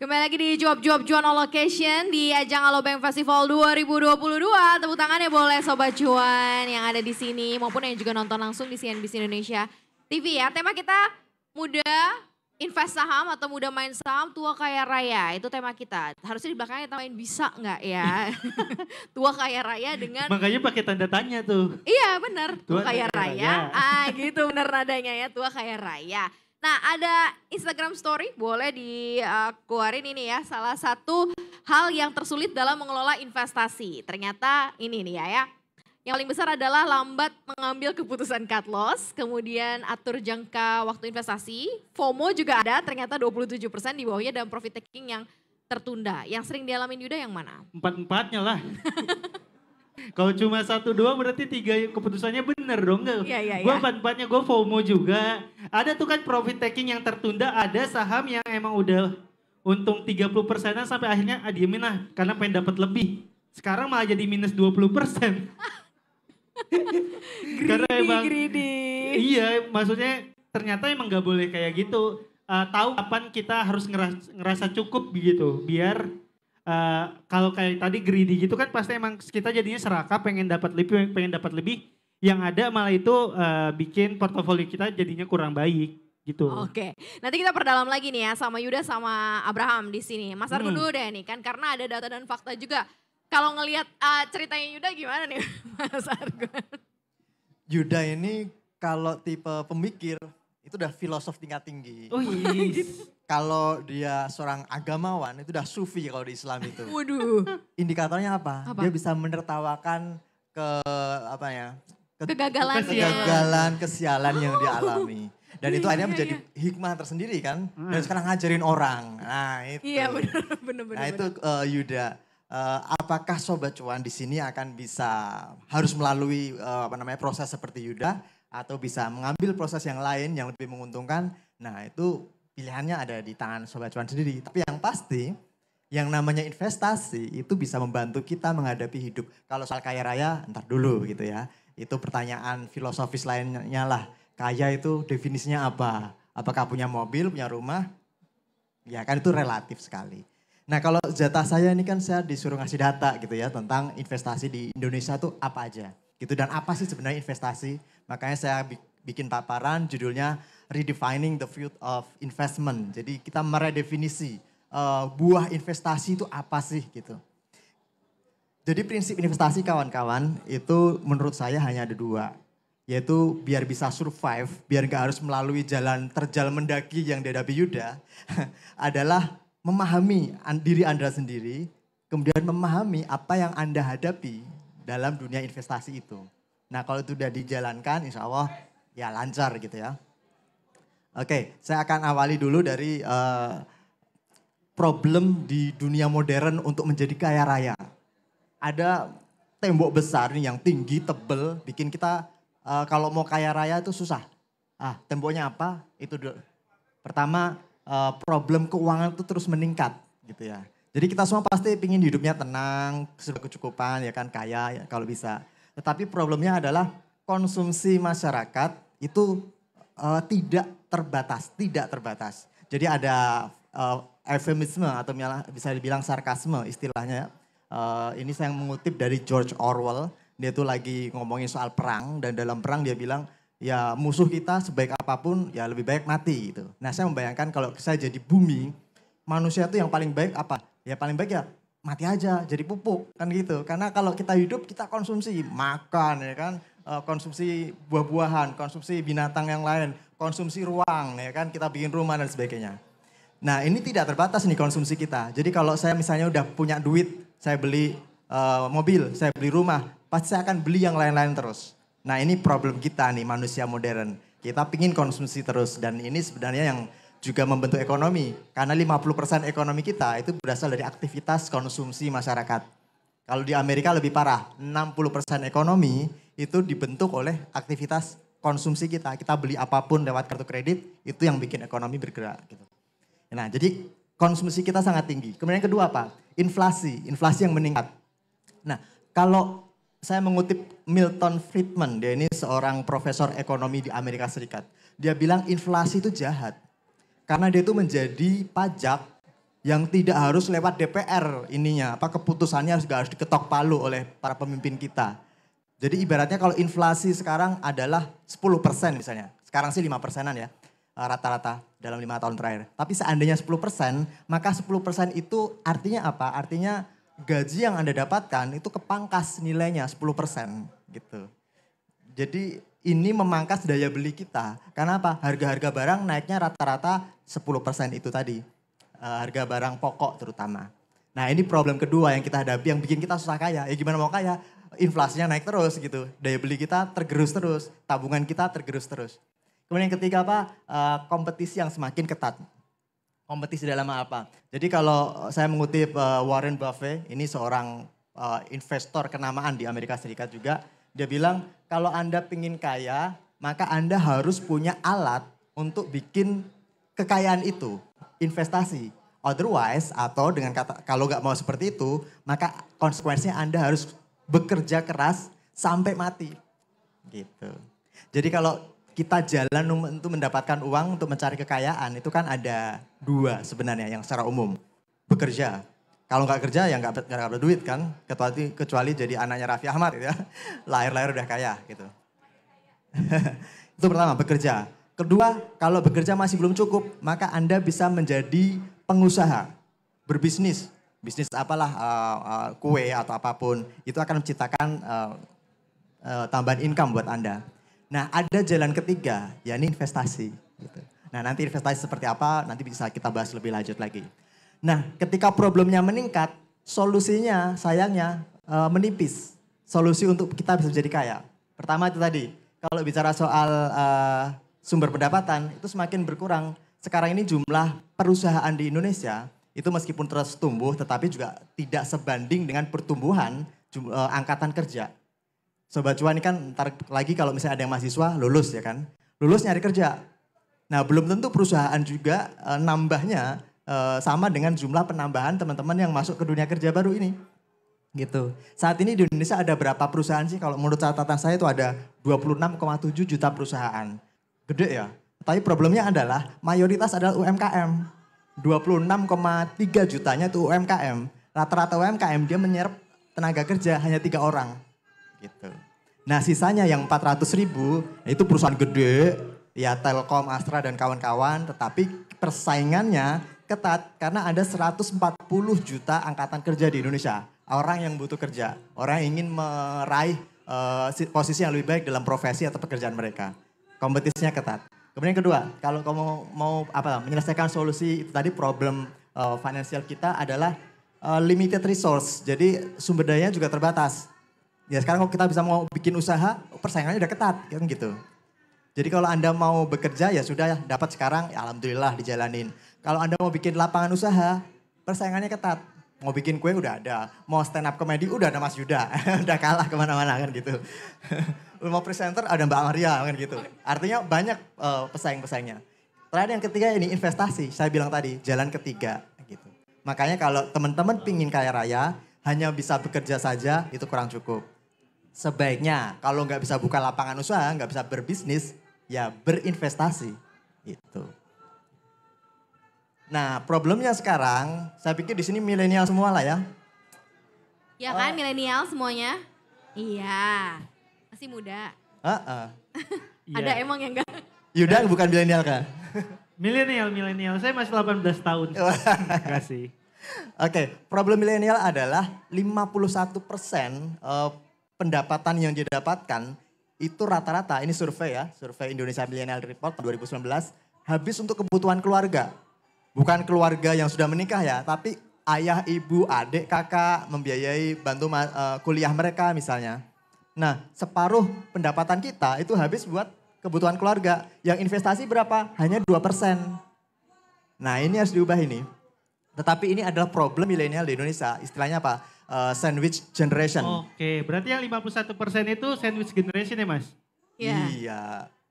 Kembali lagi di Job Job Cuan All Location di ajang Alobank Festival 2022. Tepuk tangan ya boleh Sobat Cuan yang ada di sini maupun yang juga nonton langsung di CNBC Indonesia TV ya. Tema kita muda invest saham atau muda main saham tua kaya raya itu tema kita. Harusnya di belakangnya main bisa nggak ya? tua kaya raya dengan Makanya pakai tanda tanya tuh. Iya benar. Tua, tua kaya, kaya raya. raya. Ah gitu bener nadanya ya tua kaya raya. Nah ada Instagram story boleh dikeluarin ini ya salah satu hal yang tersulit dalam mengelola investasi. Ternyata ini nih ya ya. Yang paling besar adalah lambat mengambil keputusan cut loss, kemudian atur jangka waktu investasi. FOMO juga ada, ternyata 27% di bawahnya dan profit taking yang tertunda. Yang sering dialami Yuda yang mana? Empat-empatnya lah. Kalau cuma satu dua berarti tiga keputusannya bener dong gak? Iya iya. Gue empat-empatnya iya. gue FOMO juga. Ada tuh kan profit taking yang tertunda, ada saham yang emang udah untung 30 persenan sampai akhirnya ah, diemin lah karena pengen dapat lebih. Sekarang malah jadi minus 20 persen. karena emang greedy. iya maksudnya ternyata emang gak boleh kayak gitu. Uh, tahu kapan kita harus ngerasa, ngerasa cukup begitu biar Eh, kalau kayak tadi greedy gitu kan pasti emang kita jadinya serakah pengen dapat lebih pengen dapat lebih yang ada malah itu uh, bikin portofolio kita jadinya kurang baik gitu. Oke, okay. nanti kita perdalam lagi nih ya sama Yuda sama Abraham di sini. Mas Argo hmm. dulu deh nih kan karena ada data dan fakta juga. Kalau ngelihat uh, ceritanya Yuda gimana nih Mas Argo? Yuda ini kalau tipe pemikir itu udah filosof tingkat tinggi. Oh iya kalau dia seorang agamawan itu udah sufi kalau di Islam itu. Waduh. Indikatornya apa? apa? Dia bisa menertawakan ke apa ya? Ke, kegagalan kegagalan, kesialan oh. yang dia alami. Dan iya, itu akhirnya iya, menjadi iya. hikmah tersendiri kan. Hmm. Dan sekarang ngajarin orang. Nah, itu. Iya, benar benar benar. Nah, itu uh, Yuda Uh, apakah sobat cuan di sini akan bisa harus melalui uh, apa namanya proses seperti Yuda atau bisa mengambil proses yang lain yang lebih menguntungkan? Nah itu pilihannya ada di tangan sobat cuan sendiri. Tapi yang pasti, yang namanya investasi itu bisa membantu kita menghadapi hidup. Kalau soal kaya raya, ntar dulu gitu ya. Itu pertanyaan filosofis lainnya lah. Kaya itu definisinya apa? Apakah punya mobil, punya rumah? Ya kan itu relatif sekali. Nah kalau jatah saya ini kan saya disuruh ngasih data gitu ya tentang investasi di Indonesia tuh apa aja gitu dan apa sih sebenarnya investasi. Makanya saya bikin paparan judulnya redefining the field of investment. Jadi kita meredefinisi uh, buah investasi itu apa sih gitu. Jadi prinsip investasi kawan-kawan itu menurut saya hanya ada dua. Yaitu biar bisa survive, biar gak harus melalui jalan terjal mendaki yang dihadapi Yuda. adalah memahami diri Anda sendiri, kemudian memahami apa yang Anda hadapi dalam dunia investasi itu. Nah kalau itu sudah dijalankan insya Allah ya lancar gitu ya. Oke, saya akan awali dulu dari uh, problem di dunia modern untuk menjadi kaya raya. Ada tembok besar nih yang tinggi, tebel, bikin kita uh, kalau mau kaya raya itu susah. Ah, temboknya apa? Itu dulu. Pertama, uh, problem keuangan itu terus meningkat gitu ya. Jadi kita semua pasti ingin hidupnya tenang, sudah kecukupan ya kan, kaya ya, kalau bisa. Tetapi problemnya adalah konsumsi masyarakat itu uh, tidak terbatas, tidak terbatas. Jadi ada uh, eufemisme atau bisa dibilang sarkasme istilahnya. Uh, ini saya mengutip dari George Orwell. Dia tuh lagi ngomongin soal perang dan dalam perang dia bilang ya musuh kita sebaik apapun ya lebih baik mati gitu. Nah saya membayangkan kalau saya jadi bumi, manusia tuh yang paling baik apa? Ya paling baik ya mati aja jadi pupuk kan gitu. Karena kalau kita hidup kita konsumsi makan ya kan, eh, konsumsi buah-buahan, konsumsi binatang yang lain, konsumsi ruang ya kan kita bikin rumah dan sebagainya. Nah ini tidak terbatas nih konsumsi kita. Jadi kalau saya misalnya udah punya duit, saya beli uh, mobil, saya beli rumah, pasti saya akan beli yang lain-lain terus. Nah ini problem kita nih manusia modern. Kita pingin konsumsi terus dan ini sebenarnya yang juga membentuk ekonomi. Karena 50% ekonomi kita itu berasal dari aktivitas konsumsi masyarakat. Kalau di Amerika lebih parah, 60% ekonomi itu dibentuk oleh aktivitas konsumsi kita, kita beli apapun lewat kartu kredit, itu yang bikin ekonomi bergerak gitu. Nah, jadi konsumsi kita sangat tinggi. Kemudian kedua apa? Inflasi, inflasi yang meningkat. Nah, kalau saya mengutip Milton Friedman, dia ini seorang profesor ekonomi di Amerika Serikat. Dia bilang inflasi itu jahat. Karena dia itu menjadi pajak yang tidak harus lewat DPR ininya apa keputusannya harus harus diketok palu oleh para pemimpin kita jadi ibaratnya kalau inflasi sekarang adalah 10% misalnya. Sekarang sih 5 persenan ya eh, rata-rata dalam lima tahun terakhir. Tapi seandainya 10 persen, maka 10 persen itu artinya apa? Artinya gaji yang Anda dapatkan itu kepangkas nilainya 10 persen gitu. Jadi ini memangkas daya beli kita. Karena apa? Harga-harga barang naiknya rata-rata 10 persen itu tadi. Eh, harga barang pokok terutama. Nah ini problem kedua yang kita hadapi, yang bikin kita susah kaya. Ya gimana mau kaya? inflasinya naik terus gitu. Daya beli kita tergerus terus, tabungan kita tergerus terus. Kemudian yang ketiga apa? Eh, kompetisi yang semakin ketat. Kompetisi dalam apa? Jadi kalau saya mengutip eh, Warren Buffett, ini seorang eh, investor kenamaan di Amerika Serikat juga, dia bilang kalau Anda pingin kaya, maka Anda harus punya alat untuk bikin kekayaan itu, investasi. Otherwise, atau dengan kata kalau nggak mau seperti itu, maka konsekuensinya Anda harus bekerja keras sampai mati. Gitu. Jadi kalau kita jalan untuk mendapatkan uang untuk mencari kekayaan itu kan ada dua sebenarnya yang secara umum bekerja. Kalau nggak kerja ya nggak nggak ada duit kan, kecuali kecuali jadi anaknya Raffi Ahmad gitu ya. Lahir-lahir udah kaya gitu. itu pertama bekerja. Kedua, kalau bekerja masih belum cukup, maka Anda bisa menjadi pengusaha, berbisnis, bisnis apalah uh, uh, kue atau apapun itu akan menciptakan uh, uh, tambahan income buat anda. Nah ada jalan ketiga yakni investasi. Gitu. Nah nanti investasi seperti apa nanti bisa kita bahas lebih lanjut lagi. Nah ketika problemnya meningkat solusinya sayangnya uh, menipis. Solusi untuk kita bisa jadi kaya. Pertama itu tadi kalau bicara soal uh, sumber pendapatan itu semakin berkurang. Sekarang ini jumlah perusahaan di Indonesia itu meskipun terus tumbuh tetapi juga tidak sebanding dengan pertumbuhan uh, angkatan kerja. Sobat cuan ini kan ntar lagi kalau misalnya ada yang mahasiswa lulus ya kan. Lulus nyari kerja. Nah belum tentu perusahaan juga uh, nambahnya uh, sama dengan jumlah penambahan teman-teman yang masuk ke dunia kerja baru ini. Gitu. Saat ini di Indonesia ada berapa perusahaan sih? Kalau menurut catatan saya itu ada 26,7 juta perusahaan. Gede ya? Tapi problemnya adalah mayoritas adalah UMKM 26,3 jutanya itu UMKM. Rata-rata UMKM dia menyerap tenaga kerja hanya tiga orang. Gitu. Nah sisanya yang 400 ribu nah, itu perusahaan gede, ya Telkom, Astra dan kawan-kawan. Tetapi persaingannya ketat karena ada 140 juta angkatan kerja di Indonesia. Orang yang butuh kerja, orang yang ingin meraih uh, posisi yang lebih baik dalam profesi atau pekerjaan mereka. Kompetisinya ketat. Kemudian kedua, kalau kamu mau apa menyelesaikan solusi itu tadi problem uh, eh, finansial kita adalah uh, limited resource. Jadi sumber dayanya juga terbatas. Ya sekarang kalau kita bisa mau bikin usaha, persaingannya udah ketat kan gitu. Jadi kalau Anda mau bekerja ya sudah dapat sekarang ya alhamdulillah dijalanin. Kalau Anda mau bikin lapangan usaha, persaingannya ketat mau bikin kue udah ada, mau stand up comedy udah ada Mas Yuda, udah kalah kemana-mana kan gitu. mau presenter ada Mbak Maria kan gitu. Artinya banyak uh, pesaing-pesaingnya. Terakhir yang ketiga ini investasi, saya bilang tadi jalan ketiga gitu. Makanya kalau teman-teman pingin kaya raya hanya bisa bekerja saja itu kurang cukup. Sebaiknya kalau nggak bisa buka lapangan usaha, nggak bisa berbisnis, ya berinvestasi. Itu. Nah, problemnya sekarang, saya pikir di sini milenial semua lah ya. Ya kan, oh. milenial semuanya. Iya, masih muda. Uh-uh. Ada iya. emang yang enggak? Yuda bukan milenial kan? milenial, milenial. Saya masih 18 tahun. Terima kasih. Oke, okay, problem milenial adalah 51 persen uh, pendapatan yang didapatkan itu rata-rata, ini survei ya, survei Indonesia Millennial Report 2019, habis untuk kebutuhan keluarga bukan keluarga yang sudah menikah ya, tapi ayah, ibu, adik, kakak membiayai bantu uh, kuliah mereka misalnya. Nah, separuh pendapatan kita itu habis buat kebutuhan keluarga. Yang investasi berapa? Hanya 2%. Nah, ini harus diubah ini. Tetapi ini adalah problem milenial di Indonesia. Istilahnya apa? Uh, sandwich generation. Oke, berarti yang 51% itu sandwich generation ya, Mas? Yeah. Iya. iya.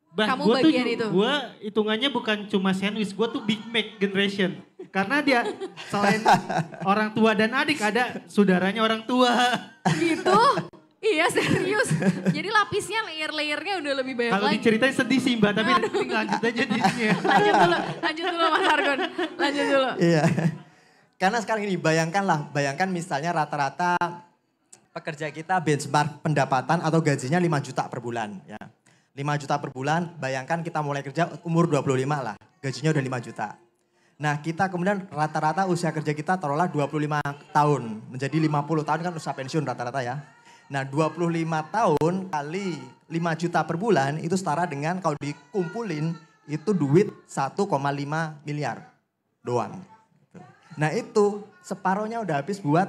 Bah, Kamu gua bagian tuh, itu. Gue hitungannya bukan cuma sandwich, gue tuh Big Mac generation. Karena dia selain orang tua dan adik ada saudaranya orang tua. Gitu? Iya serius. Jadi lapisnya layer-layernya udah lebih banyak Kalau diceritain sedih sih mbak, tapi nanti lanjut aja di sini lanjut dulu, lanjut dulu Mas Argon. Lanjut dulu. Iya. Karena sekarang ini bayangkanlah, bayangkan misalnya rata-rata pekerja kita benchmark pendapatan atau gajinya 5 juta per bulan ya 5 juta per bulan, bayangkan kita mulai kerja umur 25 lah, gajinya udah 5 juta. Nah kita kemudian rata-rata usia kerja kita terolah 25 tahun, menjadi 50 tahun kan usia pensiun rata-rata ya. Nah 25 tahun kali 5 juta per bulan itu setara dengan kalau dikumpulin itu duit 1,5 miliar doang. Nah itu separohnya udah habis buat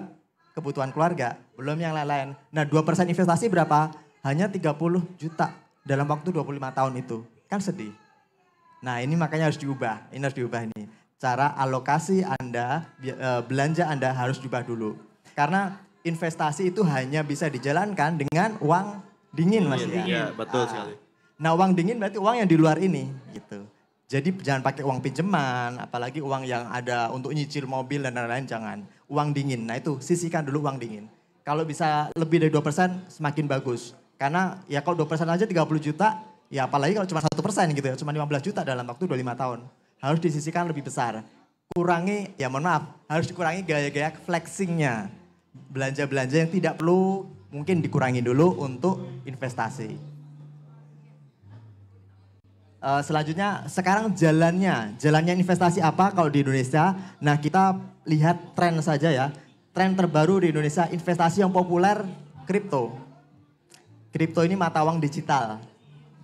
kebutuhan keluarga, belum yang lain-lain. Nah 2% investasi berapa? Hanya 30 juta dalam waktu 25 tahun itu. Kan sedih. Nah ini makanya harus diubah, ini harus diubah ini. Cara alokasi Anda, eh, belanja Anda harus diubah dulu. Karena investasi itu hanya bisa dijalankan dengan uang dingin mas ya. Iya betul ah. sekali. Nah uang dingin berarti uang yang di luar ini gitu. Jadi jangan pakai uang pinjaman, apalagi uang yang ada untuk nyicil mobil dan lain-lain jangan. Uang dingin, nah itu sisihkan dulu uang dingin. Kalau bisa lebih dari 2% semakin bagus. Karena ya kalau dua persen aja 30 juta, ya apalagi kalau cuma satu persen gitu ya, cuma 15 juta dalam waktu 25 tahun. Harus disisikan lebih besar. Kurangi, ya mohon maaf, harus dikurangi gaya-gaya flexingnya. Belanja-belanja yang tidak perlu mungkin dikurangi dulu untuk investasi. Uh, selanjutnya sekarang jalannya, jalannya investasi apa kalau di Indonesia? Nah kita lihat tren saja ya, tren terbaru di Indonesia investasi yang populer kripto kripto ini mata uang digital.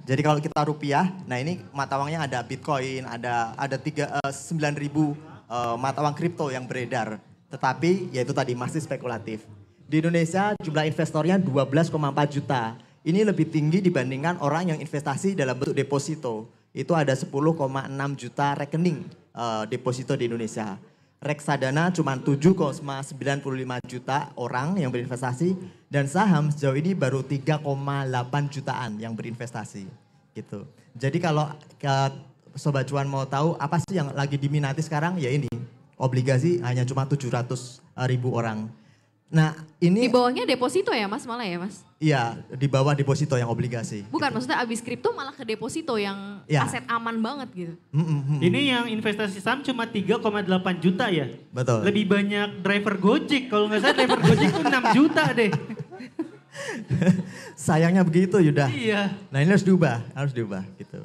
Jadi kalau kita rupiah, nah ini mata uangnya ada Bitcoin, ada ada tiga eh, sembilan uh, ribu uh, mata uang kripto yang beredar. Tetapi yaitu tadi masih spekulatif. Di Indonesia jumlah investornya 12,4 juta. Ini lebih tinggi dibandingkan orang yang investasi dalam bentuk deposito. Itu ada 10,6 juta rekening uh, deposito di Indonesia reksadana cuma 7,95 juta orang yang berinvestasi dan saham sejauh ini baru 3,8 jutaan yang berinvestasi gitu. Jadi kalau ke sobat cuan mau tahu apa sih yang lagi diminati sekarang ya ini obligasi hanya cuma 700 ribu orang. Nah ini... Di bawahnya deposito ya mas malah ya mas? Iya di bawah deposito yang obligasi. Bukan gitu. maksudnya abis kripto malah ke deposito yang ya. aset aman banget gitu. Mm -hmm. Ini yang investasi saham cuma 3,8 juta ya? Betul. Lebih banyak driver Gojek. Kalau nggak salah driver Gojek itu 6 juta deh. Sayangnya begitu Yuda. Iya. Nah ini harus diubah, harus diubah gitu.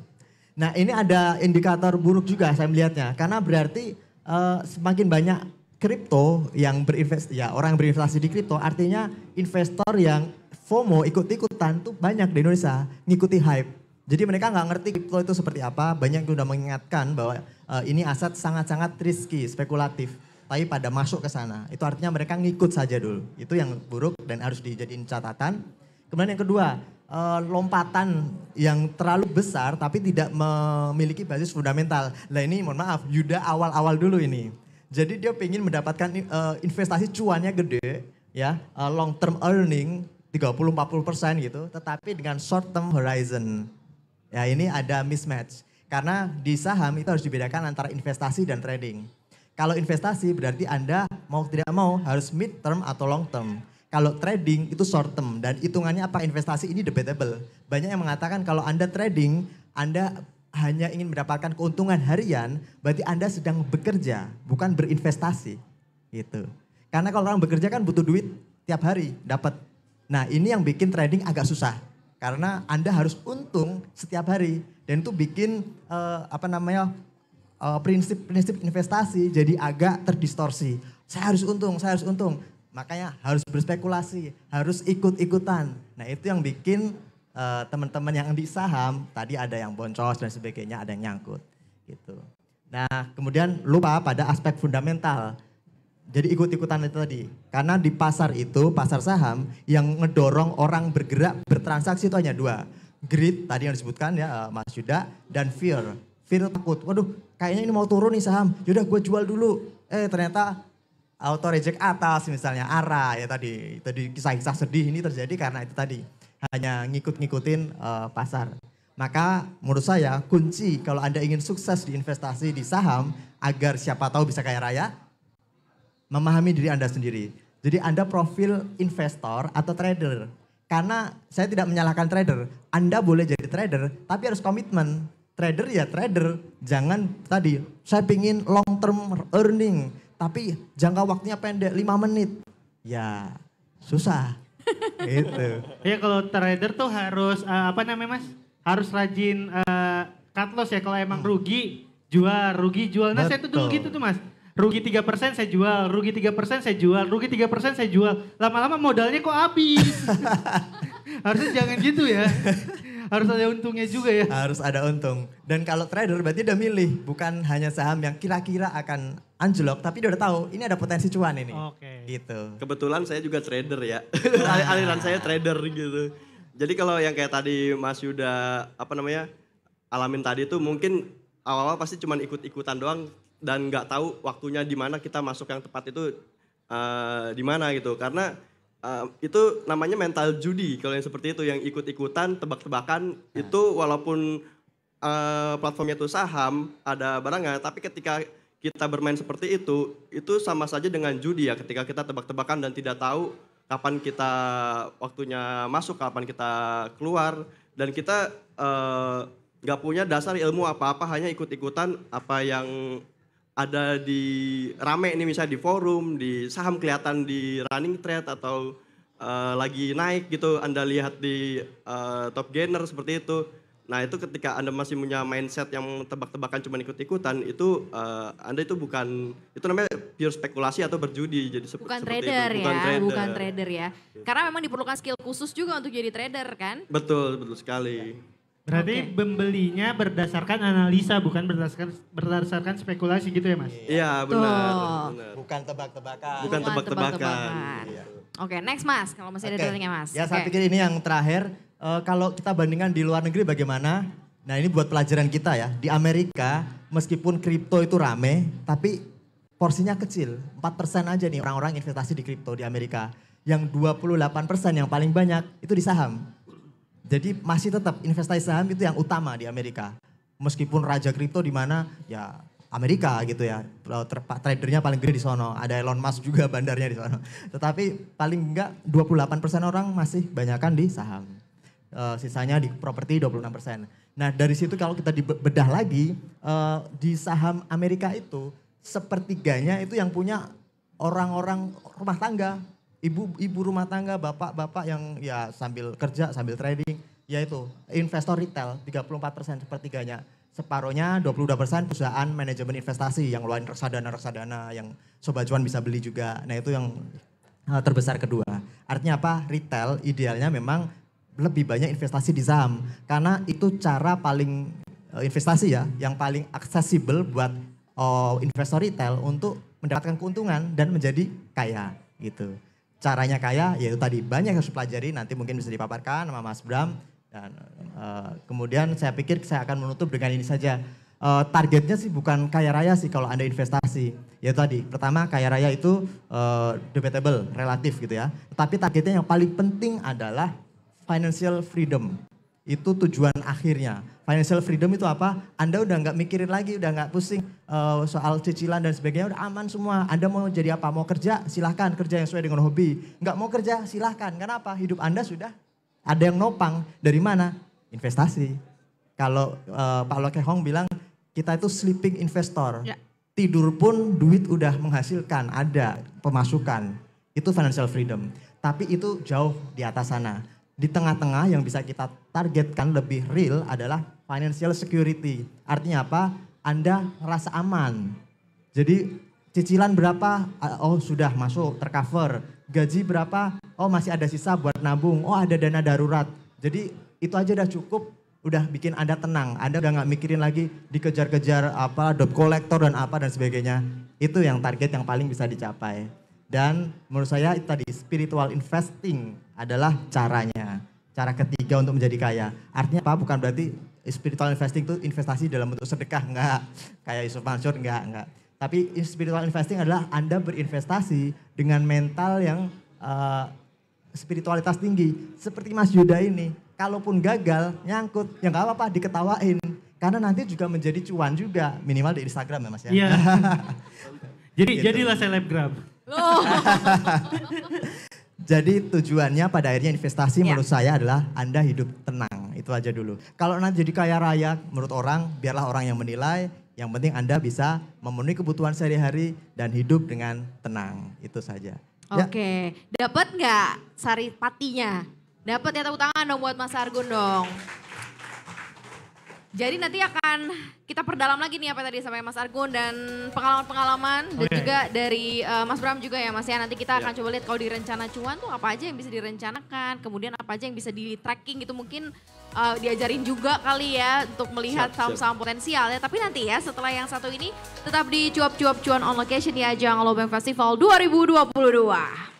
Nah ini ada indikator buruk juga saya melihatnya. Karena berarti uh, semakin banyak kripto yang berinvest ya orang yang berinvestasi di kripto artinya investor yang FOMO ikut-ikutan tuh banyak di Indonesia ngikuti hype. Jadi mereka nggak ngerti kripto itu seperti apa. Banyak yang udah mengingatkan bahwa uh, ini aset sangat-sangat risky, spekulatif. Tapi pada masuk ke sana, itu artinya mereka ngikut saja dulu. Itu yang buruk dan harus dijadiin catatan. Kemudian yang kedua, uh, lompatan yang terlalu besar tapi tidak memiliki basis fundamental. Nah ini mohon maaf, Yuda awal-awal dulu ini jadi dia pengen mendapatkan uh, investasi cuannya gede, ya uh, long term earning 30-40 persen gitu, tetapi dengan short term horizon. Ya ini ada mismatch. Karena di saham itu harus dibedakan antara investasi dan trading. Kalau investasi berarti Anda mau tidak mau harus mid term atau long term. Kalau trading itu short term dan hitungannya apa investasi ini debatable. Banyak yang mengatakan kalau Anda trading, Anda hanya ingin mendapatkan keuntungan harian, berarti Anda sedang bekerja, bukan berinvestasi. Gitu. Karena kalau orang bekerja kan butuh duit tiap hari dapat. Nah, ini yang bikin trading agak susah. Karena Anda harus untung setiap hari dan itu bikin uh, apa namanya? Eh, prinsip-prinsip uh, prinsip, prinsip investasi jadi agak terdistorsi. Saya harus untung, saya harus untung. Makanya harus berspekulasi, harus ikut-ikutan. Nah, itu yang bikin uh, teman-teman yang di saham tadi ada yang boncos dan sebagainya, ada yang nyangkut gitu. Nah, kemudian lupa pada aspek fundamental. Jadi ikut-ikutan itu tadi. Karena di pasar itu, pasar saham yang ngedorong orang bergerak, bertransaksi itu hanya dua. Greed tadi yang disebutkan ya uh, Mas Yuda dan fear. Fear takut. Waduh, kayaknya ini mau turun nih saham. Yaudah gue jual dulu. Eh ternyata auto reject atas misalnya arah ya tadi. Tadi kisah-kisah sedih ini terjadi karena itu tadi hanya ngikut-ngikutin uh, pasar. Maka menurut saya kunci kalau Anda ingin sukses di investasi di saham agar siapa tahu bisa kaya raya, memahami diri Anda sendiri. Jadi Anda profil investor atau trader. Karena saya tidak menyalahkan trader. Anda boleh jadi trader, tapi harus komitmen. Trader ya trader, jangan tadi saya pingin long term earning, tapi jangka waktunya pendek 5 menit. Ya susah itu. Ya kalau trader tuh harus uh, apa namanya mas? Harus rajin uh, cut loss ya kalau emang hmm. rugi jual, rugi jual. Nah Betul. saya tuh dulu gitu tuh mas. Rugi tiga persen saya jual, rugi tiga persen saya jual, rugi tiga persen saya jual. Lama-lama modalnya kok habis. Harusnya jangan gitu ya harus ada untungnya juga ya. Harus ada untung. Dan kalau trader berarti udah milih, bukan hanya saham yang kira-kira akan anjlok, tapi udah tahu ini ada potensi cuan ini. Oke. Okay. Gitu. Kebetulan saya juga trader ya. Nah. Aliran saya trader gitu. Jadi kalau yang kayak tadi Mas Yuda apa namanya alamin tadi itu mungkin awal-awal pasti cuma ikut-ikutan doang dan nggak tahu waktunya di mana kita masuk yang tepat itu uh, di mana gitu karena Uh, itu namanya mental judi kalau yang seperti itu yang ikut-ikutan tebak-tebakan nah. itu walaupun uh, platformnya itu saham ada barangnya tapi ketika kita bermain seperti itu itu sama saja dengan judi ya ketika kita tebak-tebakan dan tidak tahu kapan kita waktunya masuk kapan kita keluar dan kita eh, nggak uh, punya dasar ilmu apa-apa hanya ikut-ikutan apa yang ada di rame ini misalnya di forum, di saham kelihatan di running trade atau uh, lagi naik gitu, Anda lihat di uh, top gainer seperti itu. Nah, itu ketika Anda masih punya mindset yang tebak-tebakan cuma ikut-ikutan, itu uh, Anda itu bukan itu namanya pure spekulasi atau berjudi. Jadi sep bukan trader itu. Bukan ya, trader. bukan trader ya. Karena memang diperlukan skill khusus juga untuk jadi trader kan? Betul, betul sekali. Iya. Berarti okay. membelinya berdasarkan analisa bukan berdasarkan berdasarkan spekulasi gitu ya Mas? Iya benar, benar. Bukan tebak-tebakan. Bukan tebak-tebakan. Iya. Oke okay, next Mas kalau masih okay. ada dalilnya Mas. Ya okay. saya pikir ini yang terakhir uh, kalau kita bandingkan di luar negeri bagaimana? Nah ini buat pelajaran kita ya di Amerika meskipun kripto itu rame tapi porsinya kecil 4% aja nih orang-orang investasi di kripto di Amerika. Yang 28% yang paling banyak itu di saham. Jadi masih tetap investasi saham itu yang utama di Amerika. Meskipun raja kripto di mana ya Amerika gitu ya. Tradernya paling gede di sono. Ada Elon Musk juga bandarnya di sono. Tetapi paling enggak 28% orang masih banyakkan di saham. Uh, sisanya di properti 26%. Nah dari situ kalau kita dibedah lagi uh, di saham Amerika itu sepertiganya itu yang punya orang-orang rumah tangga ibu-ibu rumah tangga, bapak-bapak yang ya sambil kerja, sambil trading, yaitu investor retail 34% sepertiganya. Separohnya 22% perusahaan manajemen investasi yang luarin reksadana-reksadana yang sobat cuan bisa beli juga. Nah, itu yang eh, terbesar kedua. Artinya apa? Retail idealnya memang lebih banyak investasi di saham karena itu cara paling eh, investasi ya yang paling aksesibel buat oh, investor retail untuk mendapatkan keuntungan dan menjadi kaya gitu caranya kaya yaitu tadi banyak yang harus pelajari nanti mungkin bisa dipaparkan sama Mas Bram dan uh, kemudian saya pikir saya akan menutup dengan ini saja uh, targetnya sih bukan kaya raya sih kalau anda investasi ya tadi pertama kaya raya itu uh, eh, debatable relatif gitu ya tapi targetnya yang paling penting adalah financial freedom itu tujuan akhirnya. Financial freedom itu apa? Anda udah nggak mikirin lagi, udah nggak pusing uh, soal cicilan dan sebagainya, udah aman semua. Anda mau jadi apa? Mau kerja? Silahkan kerja yang sesuai dengan hobi. Nggak mau kerja? Silahkan. Kenapa? Hidup Anda sudah ada yang nopang. Dari mana? Investasi. Kalau uh, Pak hong bilang, kita itu sleeping investor. Ya. Tidur pun duit udah menghasilkan, ada pemasukan. Itu financial freedom. Tapi itu jauh di atas sana di tengah-tengah yang bisa kita targetkan lebih real adalah financial security. Artinya apa? Anda rasa aman. Jadi cicilan berapa? Ah, oh sudah masuk, tercover. Gaji berapa? Oh masih ada sisa buat nabung. Oh ada dana darurat. Jadi itu aja udah cukup udah bikin Anda tenang. Anda udah nggak mikirin lagi dikejar-kejar apa debt kolektor dan apa dan sebagainya. Itu yang target yang paling bisa dicapai. Dan menurut saya tadi spiritual investing adalah caranya. Cara ketiga untuk menjadi kaya. Artinya apa? Bukan berarti spiritual investing itu investasi dalam bentuk sedekah. Enggak. Kayak Yusuf Mansur enggak, enggak. Tapi spiritual investing adalah Anda berinvestasi dengan mental yang uh, spiritualitas tinggi. Seperti Mas Yuda ini, kalaupun gagal, nyangkut, ya nggak apa-apa, diketawain. Karena nanti juga menjadi cuan juga, minimal di Instagram ya Mas ya. Iya. jadi gitu. jadilah selebgram. Jadi tujuannya pada akhirnya investasi ya. menurut saya adalah Anda hidup tenang. Itu aja dulu. Kalau nanti jadi kaya raya menurut orang, biarlah orang yang menilai. Yang penting Anda bisa memenuhi kebutuhan sehari-hari dan hidup dengan tenang. Itu saja. Ya. Oke, dapat nggak sari patinya? Dapat ya tepuk tangan dong buat Mas Argun dong. Jadi nanti akan kita perdalam lagi nih apa tadi sampai Mas Argun dan pengalaman-pengalaman okay. dan juga dari uh, Mas Bram juga ya Mas ya. Nanti kita yeah. akan coba lihat kalau di rencana cuan tuh apa aja yang bisa direncanakan, kemudian apa aja yang bisa di tracking gitu mungkin uh, diajarin juga kali ya untuk melihat saham-saham potensial ya. Tapi nanti ya setelah yang satu ini tetap di cuap-cuap cuan on location ya Jang Lobeng Festival 2022.